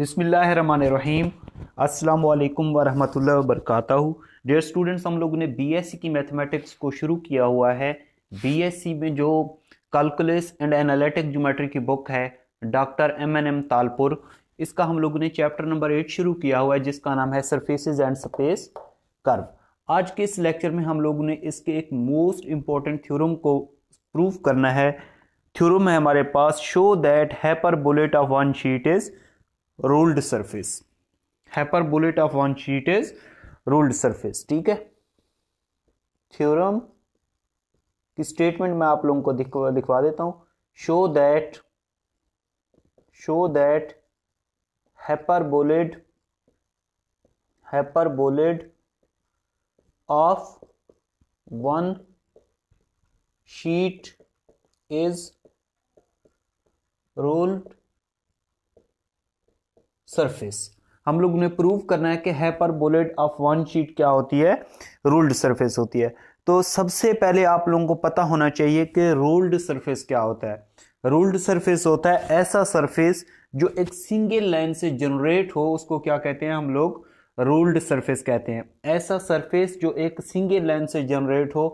बिसमीम् अल्लाम वरहमल work dear students हम लोगों ने बीएससी की मैथमेटिक्स को शुरू किया हुआ है बीएससी में जो कैलकुलस एंड एनालिटिक ज्योमेट्री की बुक है doctor M N M Talpur इसका हम लोगों ने चैप्टर नंबर एट शुरू किया हुआ है जिसका नाम है सरफेसिस एंड स्पेस कर्व आज के इस लेक्चर में हम लोगों ने इसके एक मोस्ट इम्पॉर्टेंट थ्योरम को प्रूव करना है थ्योरम है हमारे पास show that hyperboloid of one sheet is ruled surface hyperboloid of one sheet is ruled surface ठीक है थ्योरम की स्टेटमेंट मैं आप लोगों को दिखवा दिखवा देता हूं show that show that hyper hyperboloid of one sheet is ruled surface हम लोग ने प्रूव करना है कि बोलेट ऑफ वन शीट क्या होती है रूल्ड सरफेस होती है तो सबसे पहले आप लोगों को पता होना चाहिए कि रूल्ड सरफेस क्या होता है रूल्ड सरफेस होता है ऐसा सरफेस जो एक सिंगल लाइन से जनरेट हो उसको क्या कहते हैं हम लोग रूल्ड सरफेस कहते हैं ऐसा सरफेस जो एक सिंगल लाइन से जनरेट हो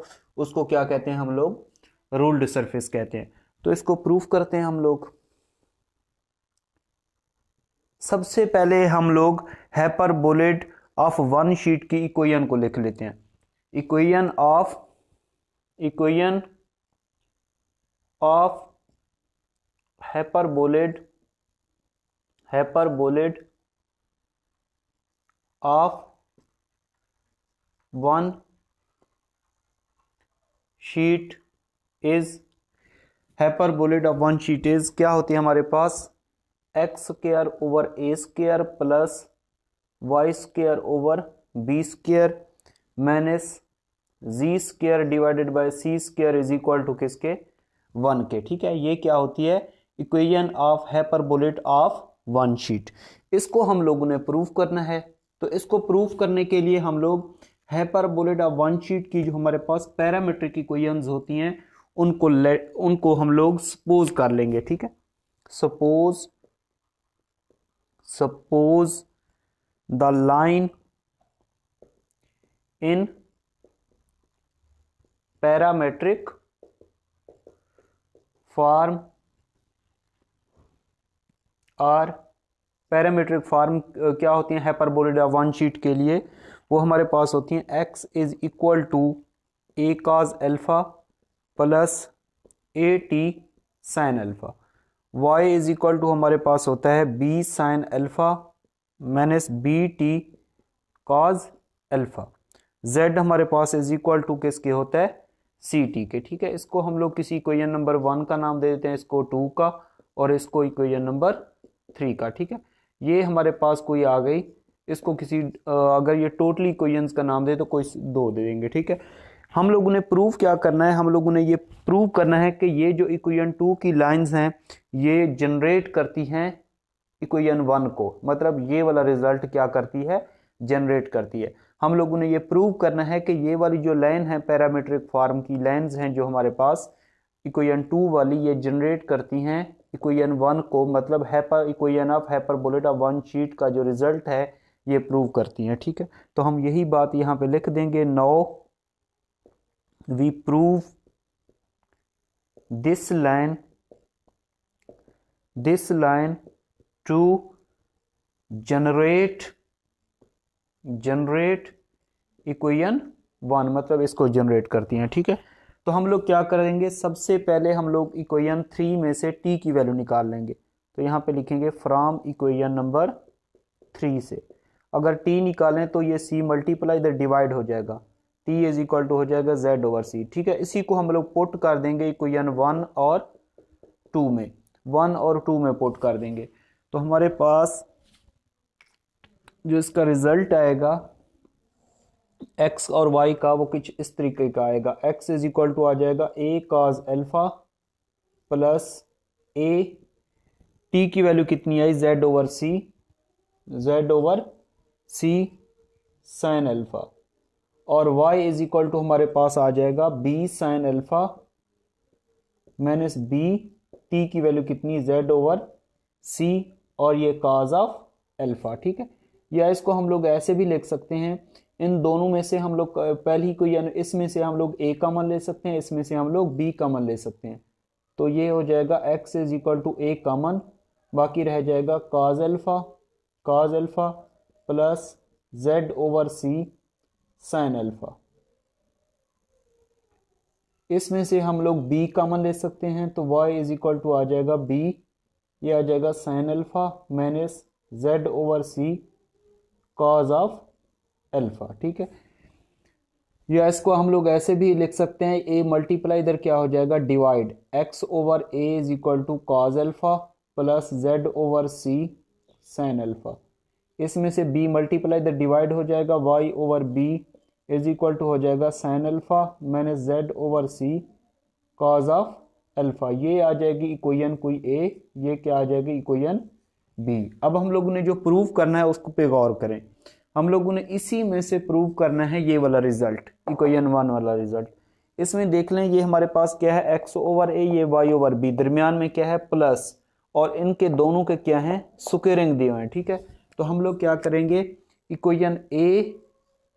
उसको क्या कहते हैं हम लोग रूल्ड सरफेस कहते हैं तो इसको प्रूफ करते हैं हम लोग सबसे पहले हम लोग hyperboloid of one sheet की इक्वेशन को लिख लेते हैं equation of equation of hyperboloid hyperboloid of one sheet is hyperboloid of one sheet is क्या होती है हमारे पास x square over a square plus y square over b square minus z square divided by c square is equal to किसके one के ठीक है ये क्या होती है equation of हैपरबोलेट of one sheet इसको हम लोगों ने प्रूव करना है तो इसको प्रूफ करने के लिए हम लोग hyperboloid of one sheet की जो हमारे पास पैरामीट्रिक इक्वेशंस होती हैं उनको ले उनको हम लोग सपोज कर लेंगे ठीक है suppose suppose the line in parametric form or parametric form क्या होती हैं या वन शीट के लिए वो हमारे पास होती हैं x is equal to a cos alpha plus a t sine alpha y is equal to हमारे पास होता है b sine alpha minus b t cos alpha z हमारे पास इज इक्वल टू किसके होता है सी टी के ठीक है इसको हम लोग किसी इक्वेशन नंबर वन का नाम दे देते हैं इसको टू का और इसको इक्वेशन नंबर थ्री का ठीक है ये हमारे पास कोई आ गई इसको किसी अगर ये टोटली इक्वेशंस का नाम दे तो कोई दो दे देंगे ठीक है हम लोगों ने प्रूव क्या करना है हम लोगों ने ये प्रूव करना है कि ये जो इक्वेशन टू की लाइंस हैं ये जनरेट करती हैं इक्वेशन वन को मतलब ये वाला रिजल्ट क्या करती है जनरेट करती है हम लोगों ने ये प्रूव करना है कि ये वाली जो लाइन है पैरामीट्रिक फॉर्म की लाइन हैं जो हमारे पास इक्वेशन टू वाली ये जनरेट करती हैं इक्वेशन वन को मतलब hyper equation of hyperboloid one sheet का जो रिज़ल्ट है ये प्रूव करती हैं ठीक है तो हम यही बात यहाँ पे लिख देंगे now we prove this line this line to generate generate equation one मतलब इसको जनरेट करती हैं ठीक है तो हम लोग क्या करेंगे सबसे पहले हम लोग इक्वेशन थ्री में से टी की वैल्यू निकाल लेंगे तो यहाँ पे लिखेंगे फ्रॉम इक्वेशन नंबर थ्री से अगर टी निकालें तो ये सी मल्टीप्लाई इधर डिवाइड हो जाएगा टी इज इक्वल टू हो जाएगा जेड ओवर सी ठीक है इसी को हम लोग पुट कर देंगे इक्वेशन वन और टू में वन और टू में पुट कर देंगे तो हमारे पास जो इसका रिजल्ट आएगा एक्स और वाई का वो कुछ इस तरीके का आएगा एक्स इज इक्वल टू आ जाएगा a cos alpha plus a t की वैल्यू कितनी आई z over c z over सी साइन एल्फा और वाई इज इक्वल टू हमारे पास आ जाएगा b sine alpha minus b t की वैल्यू कितनी जेड ओवर सी और ये काज ऑफ एल्फा ठीक है या इसको हम लोग ऐसे भी लिख सकते हैं इन दोनों में से हम लोग पहली को या इसमें से हम लोग ए का मन ले सकते हैं इसमें से हम लोग बी का मन ले सकते हैं तो ये हो जाएगा x is equal to a common बाकी रह जाएगा cos alpha cos alpha plus z over सी साइन अल्फ़ा इसमें से हम लोग बी कॉमन ले सकते हैं तो वाई इज इक्वल टू आ जाएगा बी ये आ जाएगा sine alpha minus z over c cos of alpha ठीक है या इसको हम लोग ऐसे भी लिख सकते हैं ए मल्टीप्लाई इधर क्या हो जाएगा divide x over a is equal to cos alpha plus z over C sine alpha इसमें से बी मल्टीप्लाई इधर डिवाइड हो जाएगा y over b is equal to हो जाएगा sine alpha minus z over c cos of alpha ये आ जाएगी इक्वेशन कोई ए ये क्या आ जाएगी इक्वेशन बी अब हम लोगों ने जो प्रूव करना है उसको पे गौर करें हम लोगों ने इसी में से प्रूव करना है ये वाला रिजल्ट इक्वेशन वन वाला रिजल्ट इसमें देख लें ये हमारे पास क्या है एक्स ओवर ए ये वाई ओवर बी दरमियान में क्या है प्लस और इनके दोनों के क्या हैं सुकेरिंग दिए हुए हैं ठीक है तो हम लोग क्या करेंगे इक्वेशन ए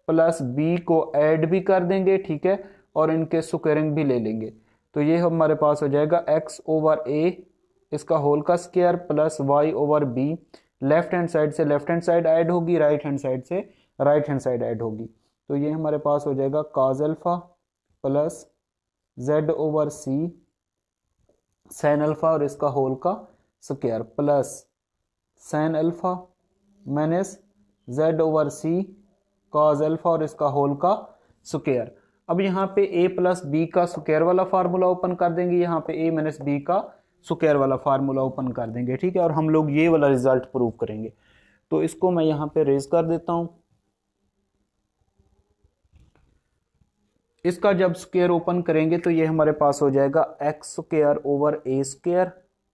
प्लस बी को ऐड भी कर देंगे ठीक है और इनके स्क्वेयरिंग भी ले लेंगे तो ये हमारे पास हो जाएगा एक्स ओवर ए इसका होल का square plus y over b left hand side से लेफ्ट हैंड साइड ऐड होगी राइट हैंड साइड से राइट हैंड साइड ऐड होगी तो ये हमारे पास हो जाएगा cos alpha plus z over c sine alpha और इसका होल का square plus sine alpha minus z over c cos alpha और इसका होल का स्क्वेयर अब यहाँ पे ए प्लस बी का स्क्वेयर वाला फार्मूला ओपन कर देंगे यहाँ पे ए माइनस बी का स्क्वेयर वाला फार्मूला ओपन कर देंगे ठीक है और हम लोग ये वाला रिजल्ट प्रूव करेंगे तो इसको मैं यहाँ पे रेज कर देता हूँ इसका जब स्क्वेयर ओपन करेंगे तो ये हमारे पास हो जाएगा X square over A square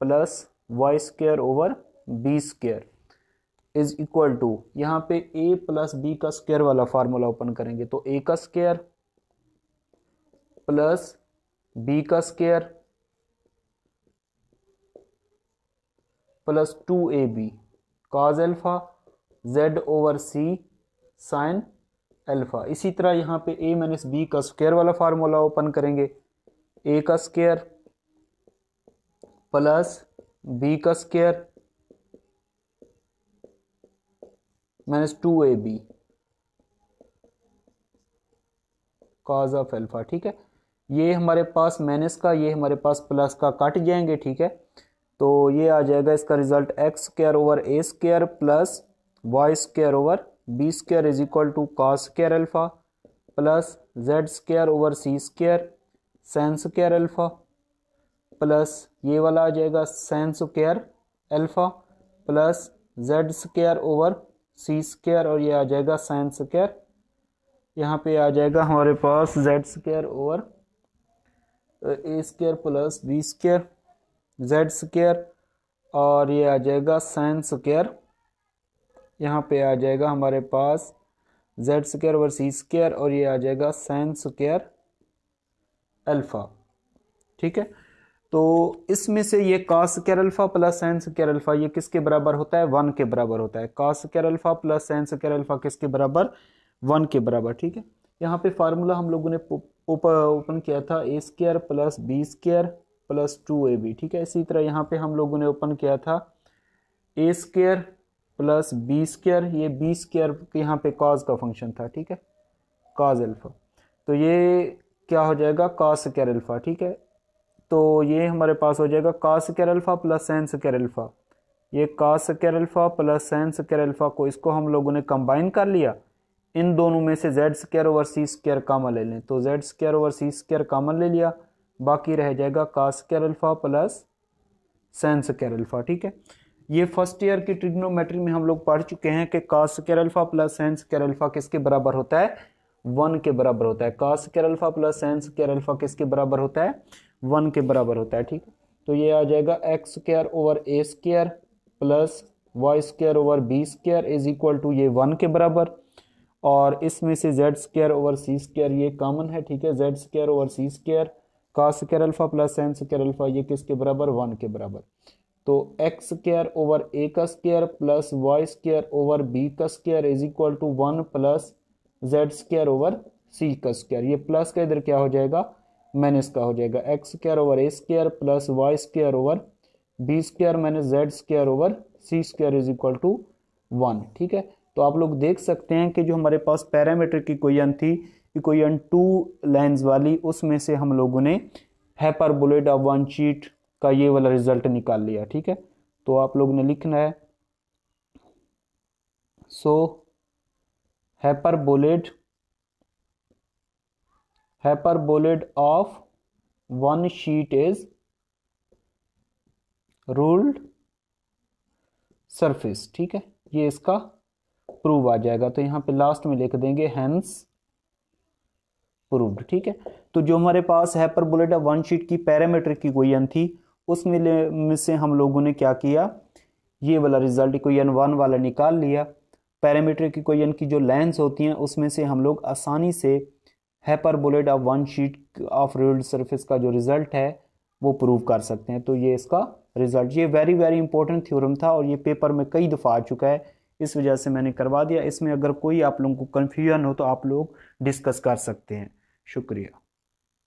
plus Y square over B square is equal to यहाँ पे ए प्लस बी का स्क्वायर वाला फार्मूला ओपन करेंगे तो ए का स्क्वायर प्लस बी का square plus two A B cos alpha Z over C sine alpha इसी तरह यहाँ पे ए माइनस बी का स्क्वायर वाला फार्मूला ओपन करेंगे ए का स्क्वायर प्लस बी का square minus to A B cos of alpha ठीक है ये हमारे पास माइनस का ये हमारे पास प्लस का कट जाएंगे ठीक है तो ये आ जाएगा इसका result X square over A square plus Y square over B square is equal to cos square alpha plus Z square over C square sine square alpha plus ये वाला आ जाएगा sine square alpha plus Z square over C square और ये आ जाएगा sine square यहाँ पे आ जाएगा हमारे पास जेड स्क्र और A square plus B square Z square और ये आ जाएगा साइन स्क्र यहाँ पे आ जाएगा हमारे पास जेड स्क्र और सी स्क्र और ये आ जाएगा साइन स्क्र अल्फ़ा ठीक है तो इसमें से ये कास केरल्फा प्लस एन कैरल्फा ये किसके बराबर होता है वन के बराबर होता है कास केरल्फा प्लस एन कैरल्फा किसके बराबर वन के बराबर ठीक है यहाँ पे फार्मूला हम लोगों ने ओपन किया था A square plus B square plus two A B ठीक है इसी तरह यहाँ पे हम लोगों ने ओपन किया था A square plus B square ये बी स्केयर यहाँ पे काज का फंक्शन था ठीक है काज अल्फा तो ये क्या हो जाएगा कास कैर अल्फा ठीक है तो ये हमारे पास हो जाएगा का square alpha plus sine square alpha ये का square alpha plus sine square alpha को इसको हम लोगों ने कंबाइन कर लिया इन दोनों में से Z square over C square common ले लें तो Z square over C square common ले लिया बाकी रह जाएगा का square alpha plus sine square alpha ठीक है ये फर्स्ट ईयर की ट्रिग्नोमेट्री में हम लोग पढ़ चुके हैं कि का square alpha plus sine square alpha किसके बराबर होता है वन के बराबर होता है cos square alpha plus sine square alpha किसके बराबर होता है वन के बराबर होता है ठीक तो ये आ जाएगा X square over A square plus Y square over B square is equal to ये वन के बराबर और इसमें से Z square over C square ये कॉमन है ठीक है Z square over C square का square alpha plus N square alpha ये किसके बराबर वन के बराबर तो एक्स स्क्र ओवर ए का square plus Y square over B का square is equal to one plus Z square over C का स्क्र ये प्लस का इधर क्या हो जाएगा माइनस का हो जाएगा X square over A square plus Y square over B square minus Z square over C square is equal to one ठीक है तो आप लोग देख सकते हैं कि जो हमारे पास पैरामीटर पैरामीट्रिक इक्वेशन थी इक्वेशन टू लाइन्स वाली उसमें से हम लोगों ने hyperboloid of one sheet का ये वाला रिजल्ट निकाल लिया ठीक है तो आप लोग ने लिखना है so so, hyperboloid hyperboloid of one sheet is ruled surface ठीक है ये इसका प्रूव आ जाएगा तो यहां पे लास्ट में लिख देंगे हैंस प्रूव्ड ठीक है तो जो हमारे पास है पर बुलेट वन शीट की पैरामीटर की क्वेश्चन थी उसमें में से हम लोगों ने क्या किया ये वाला रिजल्ट क्वेश्चन वन वाला निकाल लिया पैरामीटर की कोई इनकी जो लेंस होती हैं उसमें से हम लोग आसानी से hyperboloid of one sheet of ruled surface का जो रिज़ल्ट है वो प्रूव कर सकते हैं तो ये इसका रिज़ल्ट ये वेरी वेरी इंपॉर्टेंट थ्योरम था और ये पेपर में कई दफ़ा आ चुका है इस वजह से मैंने करवा दिया इसमें अगर कोई आप लोगों को कन्फ्यूजन हो तो आप लोग डिस्कस कर सकते हैं शुक्रिया